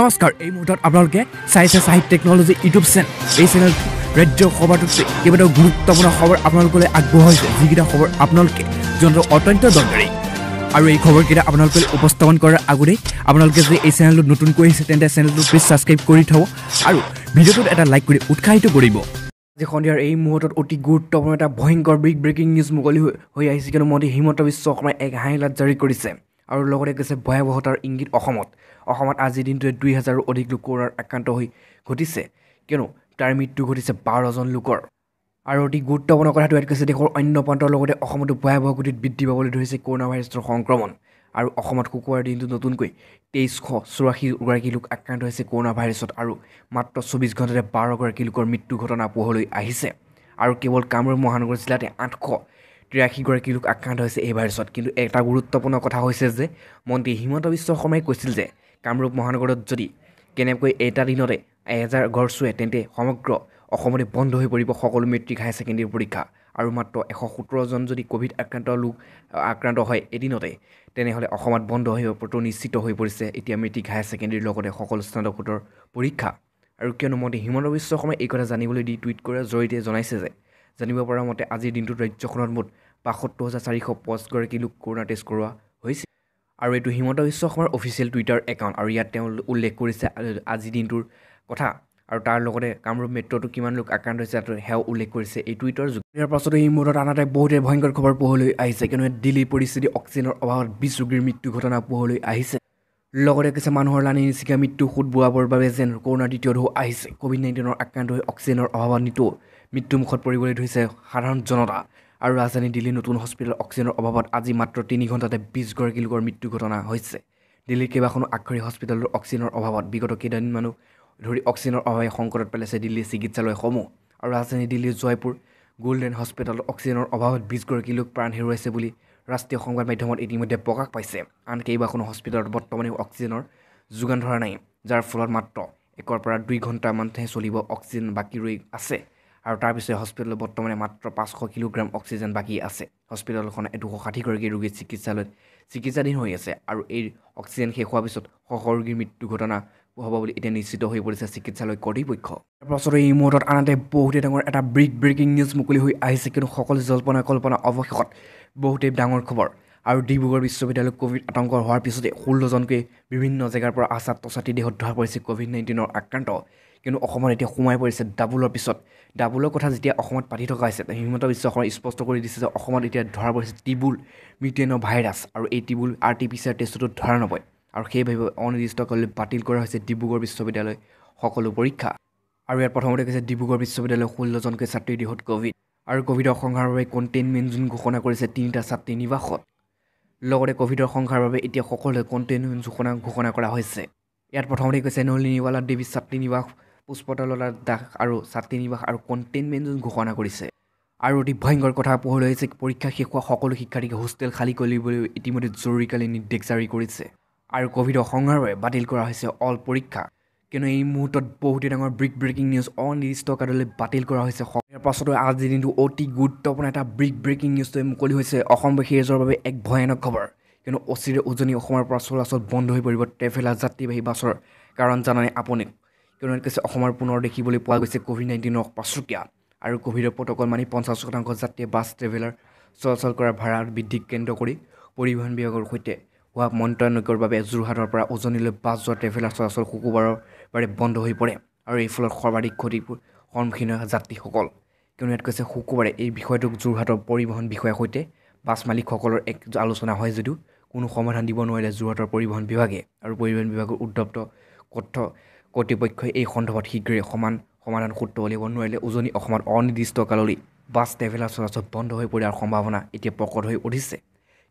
নমস্কাৰ এই মুহূৰ্তত আপোনালোকে চাইছে চাহিদ টেকনলজি ইউটিউব চেনেল এই চেনেল ৰাজ্য সভাটোত কেইবাটাও গুৰুত্বপূৰ্ণ খবৰ আপোনালোকলৈ আগবঢ়াইছে যিকেইটা খবৰ আপোনালোকে জনাটো অত্যন্ত দৰকাৰী আৰু এই খবৰকেইটা আপোনালোকলৈ উপস্থাপন কৰাৰ আগতেই আপোনালোকে যদি এই চেনেলটোত নতুনকৈ আহিছে তেন্তে চেনেলটো প্লিজ ছাবস্ক্ৰাইব কৰি থ'ব আৰু ভিডিঅ'টোত এটা লাইক কৰি উৎসাহিত কৰিব আজি সন্ধিয়াৰ এই মুহূৰ্তত অতি গুৰুত্বপূৰ্ণ এটা ভয়ংকৰ ব্ৰিক ব্ৰেকিং নিউজ মুকলি হৈ আহিছে কিয়নো মন্ত্ৰী হিমন্ত বিশ্ব শৰ্মাই এক হাইলাইট জাৰি কৰিছে আৰু লগতে কৈছে ভয়াৱহতাৰ ইংগিত অসমত অসমত আজিৰ দিনটোৱে দুই হাজাৰৰো অধিক লোক কৰোণাত আক্ৰান্ত হৈ ঘটিছে কিয়নো তাৰ মৃত্যু ঘটিছে বাৰজন লোকৰ আৰু অতি গুৰুত্বপূৰ্ণ কথাটো ইয়াত কৈছে দেশৰ অন্য প্ৰান্তৰ লগতে অসমতো ভয়াৱহ গতিত বৃদ্ধি পাবলৈ ধৰিছে কৰোণা ভাইৰাছৰ সংক্ৰমণ আৰু অসমত কুকুৰাৰ দিনটো নতুনকৈ তেইছশ চৌৰাশীগৰাকী লোক আক্ৰান্ত হৈছে কৰোণা ভাইৰাছত আৰু মাত্ৰ চৌবিছ ঘণ্টাতে বাৰগৰাকী লোকৰ মৃত্যু ঘটনা পোহৰলৈ আহিছে আৰু কেৱল কামৰূপ মহানগৰ জিলাতে আঠশ তিৰাশীগৰাকী লোক আক্ৰান্ত হৈছে এই ভাইৰাছত কিন্তু এটা গুৰুত্বপূৰ্ণ কথা হৈছে যে মন্ত্ৰী হিমন্ত বিশ্ব শৰ্মাই কৈছিল যে কামৰূপ মহানগৰত যদি কেনেকৈ এটা দিনতে এহেজাৰ ঘৰ চুৱে তেন্তে সমগ্ৰ অসমতে বন্ধ হৈ পৰিব সকলো মেট্ৰিক হায়াৰ ছেকেণ্ডেৰী পৰীক্ষা আৰু মাত্ৰ এশ সোতৰজন যদি ক'ভিড আক্ৰান্ত লোক আক্ৰান্ত হয় এদিনতে তেনেহ'লে অসমত বন্ধ হৈ পৰাটো নিশ্চিত হৈ পৰিছে এতিয়া মেট্ৰিক হায়াৰ ছেকেণ্ডেৰীৰ লগতে সকলো স্নাতকোত্তৰ পৰীক্ষা আৰু কিয়নো মন্ত্ৰী হিমন্ত বিশ্ব শৰ্মাই এই কথা জানিবলৈ দি টুইট কৰাৰ জৰিয়তে জনাইছে যে জানিব পৰা মতে আজিৰ দিনটোত ৰাজ্যখনত মুঠ বাসত্তৰ হাজাৰ চাৰিশ পঁচগৰাকী লোক কৰোণা টেষ্ট কৰোৱা হৈছে আৰু এইটো হিমন্ত বিশ্ব শৰ্মাৰ অফিচিয়েল টুইটাৰ একাউণ্ট আৰু ইয়াত তেওঁ উল্লেখ কৰিছে আজিৰ দিনটোৰ কথা আৰু তাৰ লগতে কামৰূপ মেট্ৰ'টো কিমান লোক আক্ৰান্ত হৈছে তাতো সেয়াও উল্লেখ কৰিছে এই টুইটাৰ যোগ ইয়াৰ পাছতে এই মুহূৰ্তত আনহাতে বহুতে ভয়ংকৰ খবৰ পোহৰলৈ আহিছে কিয়নো দিল্লী পৰিস্থিতি অক্সিজেনৰ অভাৱত বিছ ৰোগীৰ মৃত্যু ঘটনা পোহৰলৈ আহিছে লগতে কৈছে মানুহৰ লানি নিচিকা মৃত্যু সোঁত বোৱাবৰ বাবে যেন কৰোনাৰ দ্বিতীয় ঢৌ আহিছে ক'ভিড নাইণ্টিনৰ আক্ৰান্ত হৈ অক্সিজেনৰ অভাৱত নিতৌ মৃত্যুমুখত পৰিবলৈ ধৰিছে সাধাৰণ জনতা আৰু ৰাজধানী দিল্লীৰ নতুন হস্পিটেলত অক্সিজেনৰ অভাৱত আজি মাত্ৰ তিনি ঘণ্টাতে বিছগৰাকী লোকৰ মৃত্যু ঘটনা হৈছে দিল্লীৰ কেইবাখনো আগশাৰী হস্পিটেলত অক্সিজেনৰ অভাৱত বিগত কেইদিনমানো ধৰি অক্সিজেনৰ অভাৱে সংকটত পেলাইছে দিল্লীৰ চিকিৎসালয়সমূহ আৰু ৰাজধানী দিল্লীৰ জয়পুৰ গোল্ডেন হস্পিটেলত অক্সিজেনৰ অভাৱত বিছগৰাকী লোক প্ৰাণ হেৰুৱাইছে বুলি ৰাষ্ট্ৰীয় সংবাদ মাধ্যমত ইতিমধ্যে প্ৰকাশ পাইছে আন কেইবাখনো হস্পিটেলত বৰ্তমানেও অক্সিজেনৰ যোগান ধৰা নাই যাৰ ফলত মাত্ৰ একৰ পৰা দুই ঘণ্টামানহে চলিব অক্সিজেন বাকী ৰৈ আছে আৰু তাৰপিছতে হস্পিটেলত বৰ্তমানে মাত্ৰ পাঁচশ কিলোগ্ৰাম অক্সিজেন বাকী আছে হস্পিটেলখন দুশ ষাঠিগৰাকী ৰোগীৰ চিকিৎসালয়ত চিকিৎসাধীন হৈ আছে আৰু এই অক্সিজেন শেষ হোৱাৰ পিছত শশ ৰোগীৰ মৃত্যু ঘটনা হ'ব বুলি এতিয়া নিশ্চিত হৈ পৰিছে চিকিৎসালয় কৰ্তৃপক্ষ তাৰপাছতে এই মুহূৰ্তত আনহাতে বহুতে ডাঙৰ এটা ব্ৰিক ব্ৰেকিং নিউজ মুকলি হৈ আহিছে কিন্তু সকলো জল্পনা কল্পনা অৱশেষত বহুতেই ডাঙৰ খবৰ আৰু ডিব্ৰুগড় বিশ্ববিদ্যালয়ত ক'ভিড আতংক হোৱাৰ পিছতে ষোল্লজনকৈ বিভিন্ন জেগাৰ পৰা আছাত্ৰ ছাত্ৰী দেহত ধৰা পৰিছে ক'ভিড নাইণ্টিনৰ আক্ৰান্ত কিন্তু অসমত এতিয়া সোমাই পৰিছে ডাবুলৰ পিছত ডাবুলৰ কথা যেতিয়া অসমত পাতি থকা হৈছে হিমন্ত বিশ্ব শৰ্মাই স্পষ্ট কৰি দিছে যে অসমত এতিয়া ধৰা পৰিছে টিবুল মিটেনৰ ভাইৰাছ আৰু এই টিবুল R T P C R টেষ্টটোত ধৰা নপয় আৰু সেইবাবে অনিৰ্দিষ্টকালে বাতিল কৰা হৈছে ডিব্ৰুগড় বিশ্ববিদ্যালয় সকলো পৰীক্ষা আৰু ইয়াত প্ৰথমতে কৈছে ডিব্ৰুগড় বিশ্ববিদ্যালয়ৰ ষোল্লজনকৈ ছাত্ৰীৰ দেহত ক'ভিড আৰু ক'ভিডৰ সংহাৰৰ বাবে কণ্টেইনমেণ্ট জোন ঘোষণা কৰিছে তিনিটা ছাত্ৰী নিবাসত লগতে ক'ভিডৰ সংখ্যাৰ বাবে এতিয়া সকলোৱে কণ্টেইনমেণ্ট ঘোষণা ঘোষণা কৰা হৈছে ইয়াত প্ৰথমতে কৈছে নলিনীৱালা দেৱী নিবাস পুষ্পতলতা দাস আৰু ছাত্ৰী নিবাস আৰু কণ্টেইনমেণ্ট জোন ঘোষণা কৰিছে আৰু অতি ভয়ংকৰ কথা পোহৰলৈ হৈছে পৰীক্ষা শেষ হোৱা সকলো শিক্ষাৰ্থীকে হোষ্টেল খালী কৰিবলৈ ইতিমধ্যে জৰুৰীকালীন নিৰ্দেশ জাৰি কৰিছে আৰু ক'ভিডৰ সংজ্ঞাৰ বাবে বাতিল কৰা হৈছে অল পৰীক্ষা কিয়নো এই মুহূৰ্তত বহুতেই ডাঙৰ ব্ৰিক ব্ৰেকিং নিউজ অনিৰ্দিষ্ট কাললৈ বাতিল কৰা হৈছে ইয়াৰ পাছতো আজিৰ দিনটো অতি গুৰুত্বপূৰ্ণ এটা ব্ৰিক ব্ৰেকিং নিউজটোৱে মুকলি হৈছে অসমবাসী এজৰ বাবে এক ভয়ানক খবৰ কিয়নো অচিৰে উজনি অসমৰ পৰা চলাচল বন্ধ হৈ পৰিব ট্ৰেভেলাৰ যাত্ৰীবাহী বাছৰ কাৰণ জানানে আপুনি কিয়নো কৈছে অসমৰ পুনৰ দেখিবলৈ পোৱা গৈছে ক'ভিড নাইণ্টিনৰ পাছচুকীয়া আৰু ক'ভিডৰ প্ৰট'কল মানি পঞ্চাছ শতাংশ যাত্ৰীয়ে বাছ ট্ৰেভেলাৰ চলাচল কৰা ভাড়া বৃদ্ধিক কেন্দ্ৰ কৰি পৰিবহণ বিভাগৰ সৈতে হোৱা মন্ত্ৰণ্যৰ বাবে যোৰহাটৰ পৰা উজনিলৈ বাছ যোৱা ট্ৰেভেলাৰ চলাচল শুকুবাৰৰ একেবাৰে বন্ধ হৈ পৰে আৰু এই ফলত সৰ্বাধিক ক্ষতি সন্মুখীন হয় যাত্ৰীসকল কিয়নো ইয়াত কৈছে শুকুৰবাৰে এই বিষয়টোক যোৰহাটৰ পৰিবহণ বিষয়াৰ সৈতে বাছ মালিকসকলৰ এক আলোচনা হয় যদিও কোনো সমাধান দিব নোৱাৰিলে যোৰহাটৰ পৰিবহণ বিভাগে আৰু পৰিবহণ বিভাগৰ উদ্ধপ্ত কথ কৰ্তৃপক্ষই এই সন্দৰ্ভত শীঘ্ৰে সমান সমাধান সূত্ৰ উলিয়াব নোৱাৰিলে উজনি অসমত অনিৰ্দিষ্ট কাললৈ বাছ ট্ৰেভেলাৰ চলাচল বন্ধ হৈ পৰাৰ সম্ভাৱনা এতিয়া প্ৰকট হৈ উঠিছে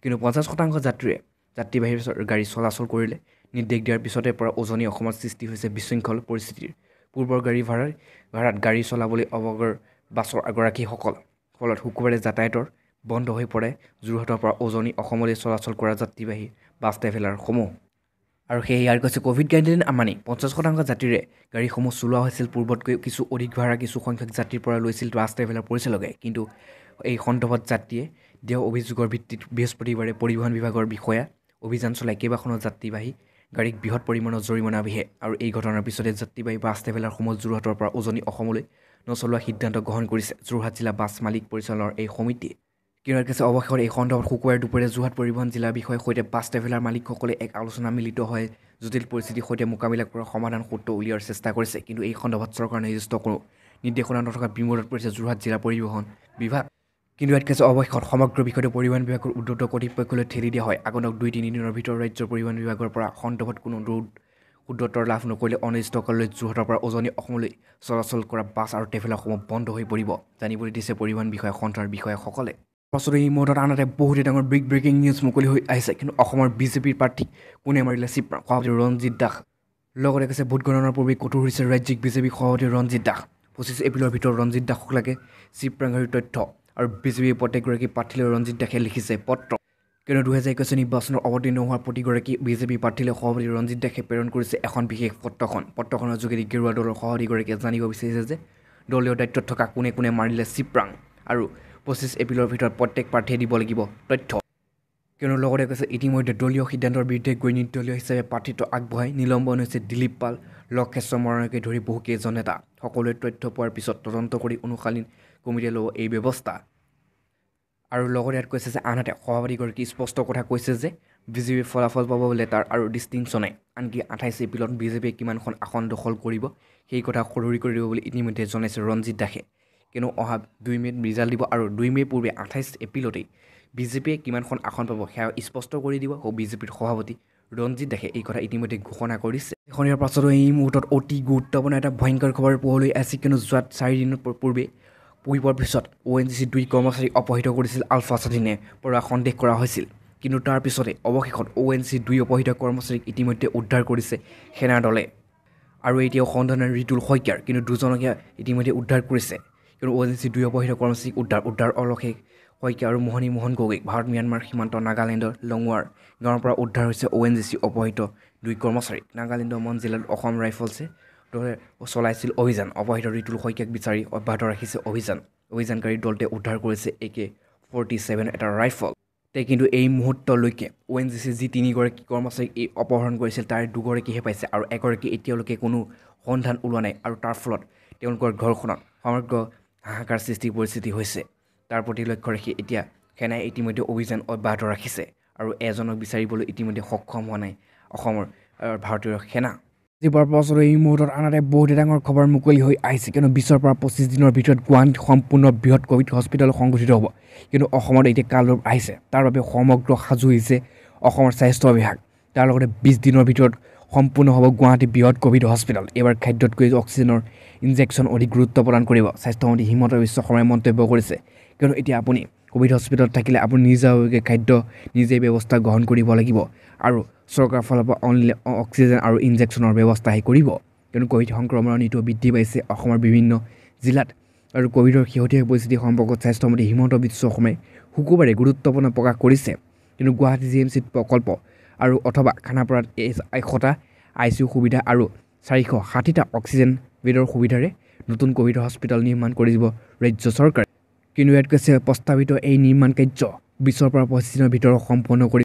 কিন্তু পঞ্চাছ শতাংশ যাত্ৰীয়ে যাত্ৰীবাহী গাড়ী চলাচল কৰিলে নিৰ্দেশ দিয়াৰ পিছতে পৰা উজনি অসমত সৃষ্টি হৈছে বিশৃংখল পৰিস্থিতিৰ পূৰ্বৰ গাড়ী ভাড়াৰ ভাড়াত গাড়ী চলাবলৈ অৱগৰ বাছৰ আগৰাকীসকল ফলত শুকুৰবাৰে যাতায়াতৰ বন্ধ হৈ পৰে যোৰহাটৰ পৰা উজনি অসমলৈ চলাচল কৰা যাত্ৰীবাহী বাছ ট্ৰেভেলাৰসমূহ আৰু সেয়ে ইয়াৰ কৈছে ক'ভিড নাইণ্টিন আমানি পঞ্চাছ শতাংশ যাত্ৰীৰে গাড়ীসমূহ চলোৱা হৈছিল পূৰ্বতকৈ কিছু অধিক ভাড়া কিছু সংখ্যক যাত্ৰীৰ পৰা লৈছিল বাছ ট্ৰেভেলাৰ পৰিচালকে কিন্তু এই সন্দৰ্ভত যাত্ৰীয়ে দেহ অভিযোগৰ ভিত্তিত বৃহস্পতিবাৰে পৰিবহণ বিভাগৰ বিষয়া অভিযান চলাই কেইবাখনো যাত্ৰীবাহী গাড়ীক বৃহৎ পৰিমাণৰ জৰিমনা বিহে আৰু এই ঘটনাৰ পিছতে যাত্ৰীবাহী বাছ ট্ৰেভেলাৰসমূহ যোৰহাটৰ পৰা উজনি অসমলৈ নচলোৱা সিদ্ধান্ত গ্ৰহণ কৰিছে যোৰহাট জিলা বাছ মালিক পৰিচালনৰ এই সমিতিয়ে কিৰাকেছে অৱশেষত এই সন্দৰ্ভত শুকুৱাৰ দুপৰীয়া যোৰহাট পৰিবহণ জিলাৰ বিষয়ৰ সৈতে বাছ ট্ৰেভেলাৰ মালিকসকলে এক আলোচনা মিলিত হয় জটিল পৰিস্থিতিৰ সৈতে মোকাবিলা কৰাৰ সমাধান সূত্ৰ উলিওৱাৰ চেষ্টা কৰিছে কিন্তু এই সন্দৰ্ভত চৰকাৰে নিৰ্দিষ্ট কোনো নিৰ্দেশনা নথকা বিমোদত পৰিছে যোৰহাট জিলা পৰিবহণ বিভাগ কিন্তু ইয়াতকৈ অৱশেষত সমগ্ৰ বিষয়টো পৰিবহণ বিভাগৰ উদ্ধত কৰ্তৃপক্ষলৈ ঠেলি দিয়া হয় আগন্তক দুই তিনিদিনৰ ভিতৰত ৰাজ্যৰ পৰিবহণ বিভাগৰ পৰা সন্দৰ্ভত কোনো উদ্যোতৰ লাভ নকৰিলে অনিষ্টকাললৈ যোৰহাটৰ পৰা উজনি অসমলৈ চলাচল কৰা বাছ আৰু ট্ৰেভেলাৰসমূহ বন্ধ হৈ পৰিব জানিবলৈ দিছে পৰিবহণ বিষয়া সন্থাৰ বিষয়াসকলে পাছতে এই মুহূৰ্তত আনহাতে বহুতে ডাঙৰ ব্ৰিক ব্ৰেকিং নিউজ মুকলি হৈ আহিছে কিন্তু অসমৰ বিজেপিৰ প্ৰাৰ্থী কোনে মাৰিলে চিপ্ৰা সভাপতি ৰঞ্জিত দাস লগতে কৈছে ভোটগণনাৰ পূৰ্বে কঠোৰ হৈছে ৰাজ্যিক বিজেপি সভাপতি ৰঞ্জিত দাস পঁচিছ এপ্ৰিলৰ ভিতৰত ৰঞ্জিত দাসক লাগে চিপ্ৰাংগাৰীৰ তথ্য আৰু বিজেপিৰ প্ৰত্যেকগৰাকী প্ৰাৰ্থীলৈ ৰঞ্জিত দাসে লিখিছে পত্ৰ কিয়নো দুহেজাৰ একৈছ নিৰ্বাচনৰ অৱতীৰ্ণ হোৱা প্ৰতিগৰাকী বিজেপি প্ৰাৰ্থীলৈ সভাপতি ৰঞ্জিত দাসে প্ৰেৰণ কৰিছে এখন বিশেষ পত্ৰখন পত্ৰখনৰ যোগেদি গেৰুৱা দলৰ সভাপতিগৰাকীয়ে জানিব বিচাৰিছে যে দলীয় দায়িত্বত থকা কোনে কোনে মাৰিলে চিপ্ৰাং আৰু পঁচিছ এপ্ৰিলৰ ভিতৰত প্ৰত্যেক প্ৰাৰ্থীয়ে দিব লাগিব তথ্য কিয়নো লগতে কৈছে ইতিমধ্যে দলীয় সিদ্ধান্তৰ বিৰুদ্ধে গৈ নিৰ্দলীয় হিচাপে প্ৰাৰ্থিত্ব আগবঢ়াই নিলম্বন হৈছে দিলীপ পাল লক্ষেশ্বৰ মৰাণকে ধৰি বহুকেইজন নেতা সকলোৱে তথ্য পোৱাৰ পিছত তদন্ত কৰি অনুশালীন কমিটীয়ে ল'ব এই ব্যৱস্থা আৰু লগতে ইয়াত কৈছে যে আনহাতে সভাপতিগৰাকী স্পষ্ট কথা কৈছে যে বিজেপিয়ে ফলাফল পাব বোলে তাৰ আৰু ডিষ্টিংশ্যন আনকি আঠাইছ এপ্ৰিলত বিজেপিয়ে কিমানখন আসন দখল কৰিব সেই কথা সৰুৰি কৰি দিব বুলি ইতিমধ্যে জনাইছে ৰঞ্জিত দাসে কিয়নো অহা দুই মে'ত ৰিজাল্ট দিব আৰু দুই মে' পূৰ্বে আঠাইছ এপ্ৰিলতেই বিজেপিয়ে কিমানখন আসন পাব সেয়া স্পষ্ট কৰি দিব বিজেপিৰ সভাপতি ৰঞ্জিত দাসে এই কথা ইতিমধ্যে ঘোষণা কৰিছে এখন ইয়াৰ পাছতো এই মুহূৰ্তত অতি গুৰুত্বপূৰ্ণ এটা ভয়ংকৰ খবৰ পোহলৈ আছে কিয়নো যোৱা চাৰিদিনৰ পূৰ্বে পুহি পোৱাৰ পিছত অ' এন জি চি দুই কৰ্মচাৰীক অপহৃত কৰিছিল আলফা স্বাধীনে পৰা সন্দেহ কৰা হৈছিল কিন্তু তাৰ পিছতে অৱশেষত অ' এন জি চি দুই অপহৃত কৰ্মচাৰীক ইতিমধ্যে উদ্ধাৰ কৰিছে সেনাৰ দলে আৰু এতিয়াও সন্ধানৰ ঋতুল শইকীয়াৰ কিন্তু দুজনকে ইতিমধ্যে উদ্ধাৰ কৰিছে কিন্তু অ' এন চি দুই অপহৃত কৰ্মচাৰীক উদ্ধাৰ উদ্ধাৰ অলশেষ শইকীয়া আৰু মোহনী মোহন গগৈক ভাৰত ম্যানমাৰ সীমান্ত নাগালেণ্ডৰ লঙোৱাৰ গাঁৱৰ পৰা উদ্ধাৰ হৈছে অ' এন জি চি অপহৃত দুই কৰ্মচাৰীক নাগালেণ্ডৰ মন জিলাত অসম ৰাইফলছে দৰে চলাইছিল অভিযান অবাহিত ঋতুল শইকীয়াক বিচাৰি অব্যাহত ৰাখিছে অভিযান অভিযানকাৰী দলটোৱে উদ্ধাৰ কৰিছে এ কে ফৰ্টি ছেভেন এটা ৰাইফল তে কিন্তু এই মুহূৰ্তলৈকে অ' এন জি চি যি তিনিগৰাকী কৰ্মচাৰীক এই অপহৰণ কৰিছিল তাৰে দুগৰাকীহে পাইছে আৰু এগৰাকী এতিয়ালৈকে কোনো সন্ধান ওলোৱা নাই আৰু তাৰ ফলত তেওঁলোকৰ ঘৰখনত সমগ্ৰ হাহাকাৰ সৃষ্টি পৰিস্থিতি হৈছে তাৰ প্ৰতি লক্ষ্য ৰাখি এতিয়া সেনাই ইতিমধ্যে অভিযান অব্যাহত ৰাখিছে আৰু এজনক বিচাৰিবলৈ ইতিমধ্যে সক্ষম হোৱা নাই অসমৰ ভাৰতীয় সেনা যিবোৰ বৰপাছৰ এই মুহূৰ্তত আনহাতে বহুত ডাঙৰ খবৰ মুকলি হৈ আহিছে কিয়নো বিছৰ পৰা পঁচিছ দিনৰ ভিতৰত গুৱাহাটীত সম্পূৰ্ণ বৃহৎ কভিড হস্পিটেল সংঘটিত হ'ব কিন্তু অসমত এতিয়া কাল আহিছে তাৰ বাবে সমগ্ৰ সাজু হৈছে অসমৰ স্বাস্থ্য বিভাগ তাৰ লগতে বিছ দিনৰ ভিতৰত সম্পূৰ্ণ হ'ব গুৱাহাটী বৃহৎ কভিড হস্পিটেল এইবাৰ খাদ্যতকৈ অক্সিজেনৰ ইনজেকশ্যন অধিক গুৰুত্ব প্ৰদান কৰিব স্বাস্থ্যমন্ত্ৰী হিমন্ত বিশ্ব শৰ্মাই মন্তব্য কৰিছে কিয়নো এতিয়া আপুনি কভিড হস্পিটেলত থাকিলে আপুনি নিজাভাৱে খাদ্য নিজেই ব্যৱস্থা গ্ৰহণ কৰিব লাগিব আৰু চৰকাৰৰ ফালৰ পৰা অনলি অক্সিজেন আৰু ইনজেকশ্যনৰ ব্যৱস্থাহে কৰিব কিয়নো ক'ভিড সংক্ৰমণৰ নীতিও বৃদ্ধি পাইছে অসমৰ বিভিন্ন জিলাত আৰু ক'ভিডৰ শেহতীয়া পৰিস্থিতি সম্পৰ্কত স্বাস্থ্যমন্ত্ৰী হিমন্ত বিশ্ব শৰ্মাই শুকুৰবাৰে গুৰুত্বপূৰ্ণ প্ৰকাশ কৰিছে কিন্তু গুৱাহাটী জি এম চিত প্ৰকল্প আৰু অথবা খানাপাৰাত এশটা আই চি ইউ সুবিধা আৰু চাৰিশ ষাঠিটা অক্সিজেন বেডৰ সুবিধাৰে নতুন ক'ভিডৰ হস্পিটেল নিৰ্মাণ কৰি দিব ৰাজ্য চৰকাৰে কিন্তু ইয়াত কৈছে প্ৰস্তাৱিত এই নিৰ্মাণ কাৰ্য বিশ্বৰ পৰা পঁচিছ দিনৰ ভিতৰত সম্পূৰ্ণ কৰি